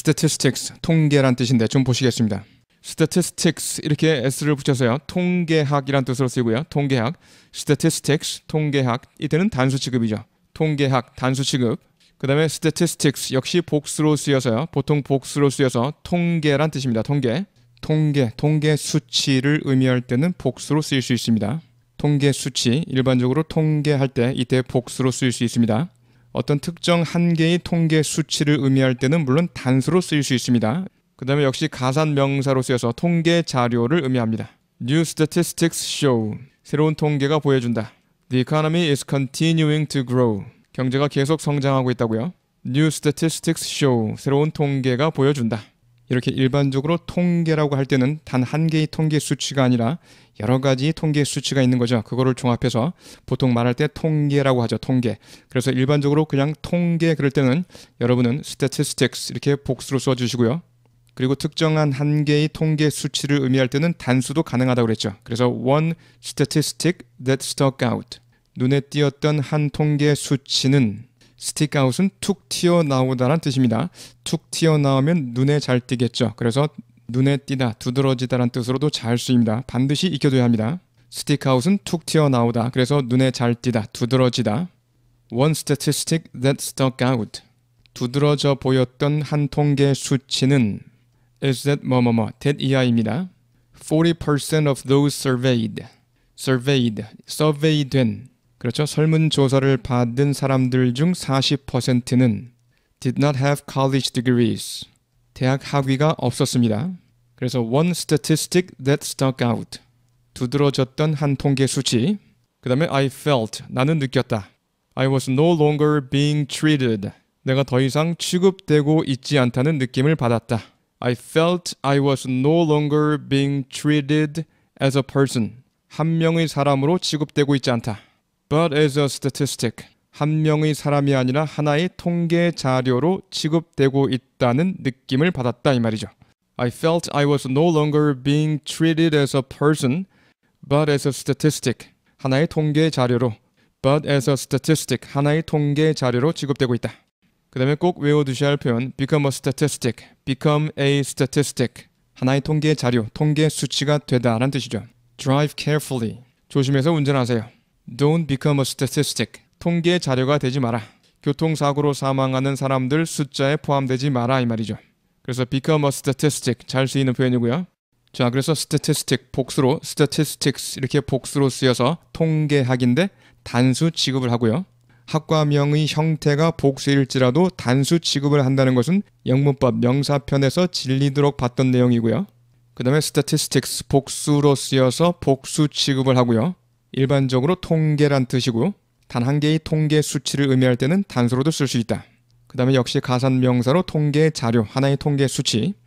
statistics 통계란 뜻인데 좀 보시겠습니다. statistics 이렇게 s를 붙여서요. 통계학이란 뜻으로 쓰이고요. 통계학, statistics 통계학 이때는 단수 취급이죠. 통계학 단수 취급. 그다음에 statistics 역시 복수로 쓰여서요. 보통 복수로 쓰여서 통계란 뜻입니다. 통계. 통계, 통계 수치를 의미할 때는 복수로 쓰일 수 있습니다. 통계 수치 일반적으로 통계할 때 이때 복수로 쓰일 수 있습니다. 어떤 특정 한 개의 통계 수치를 의미할 때는 물론 단수로 쓰일 수 있습니다. 그 다음에 역시 가산 명사로 쓰여서 통계 자료를 의미합니다. New statistics show. 새로운 통계가 보여준다. The economy is continuing to grow. 경제가 계속 성장하고 있다고요. New statistics show. 새로운 통계가 보여준다. 이렇게 일반적으로 통계라고 할 때는 단 한 개의 통계 수치가 아니라 여러 가지 통계 수치가 있는 거죠. 그거를 종합해서 보통 말할 때 통계라고 하죠. 통계. 그래서 일반적으로 그냥 통계 그럴 때는 여러분은 statistics 이렇게 복수로 써 주시고요. 그리고 특정한 한 개의 통계 수치를 의미할 때는 단수도 가능하다고 그랬죠. 그래서 one statistic that stuck out. 눈에 띄었던 한 통계 수치는 스틱아웃은 툭 튀어나오다란 뜻입니다. 툭 튀어나오면 눈에 잘 띄겠죠. 그래서 눈에 띄다, 두드러지다란 뜻으로도 잘 쓰입니다. 반드시 익혀둬야 합니다. 스틱아웃은 툭 튀어나오다. 그래서 눈에 잘 띄다, 두드러지다. One statistic that stuck out. 두드러져 보였던 한 통계 수치는 is that 뭐뭐뭐, 뭐, 뭐, that 이하입니다. 40% of those surveyed. surveyed, survey된 그렇죠. 설문조사를 받은 사람들 중 40%는 did not have college degrees. 대학 학위가 없었습니다. 그래서 one statistic that stuck out. 두드러졌던 한 통계 수치. 그 다음에 I felt. 나는 느꼈다. I was no longer being treated. 내가 더 이상 취급되고 있지 않다는 느낌을 받았다. I felt I was no longer being treated as a person. 한 명의 사람으로 취급되고 있지 않다. but as a statistic. 한 명의 사람이 아니라 하나의 통계 자료로 취급되고 있다는 느낌을 받았다 이 말이죠. I felt I was no longer being treated as a person, but as a statistic. 하나의 통계 자료로, but as a statistic. 하나의 통계 자료로 취급되고 있다. 그 다음에 꼭 외워두셔야 할 표현, become a statistic, become a statistic. 하나의 통계 자료, 통계 수치가 되다라는 뜻이죠. Drive carefully. 조심해서 운전하세요. Don't become a statistic. 통계 자료가 되지 마라. 교통사고로 사망하는 사람들 숫자에 포함되지 마라 이 말이죠. 그래서 become a statistic 잘 쓰이는 표현이고요. 자, 그래서 statistic 복수로 statistics 이렇게 복수로 쓰여서 통계학인데 단수 취급을 하고요. 학과명의 형태가 복수일지라도 단수 취급을 한다는 것은 영문법 명사편에서 질리도록 봤던 내용이고요. 그 다음에 statistics 복수로 쓰여서 복수 취급을 하고요. 일반적으로 통계란 뜻이고 단 한 개의 통계 수치를 의미할 때는 단수로도 쓸 수 있다. 그 다음에 역시 가산명사로 통계 자료, 하나의 통계 수치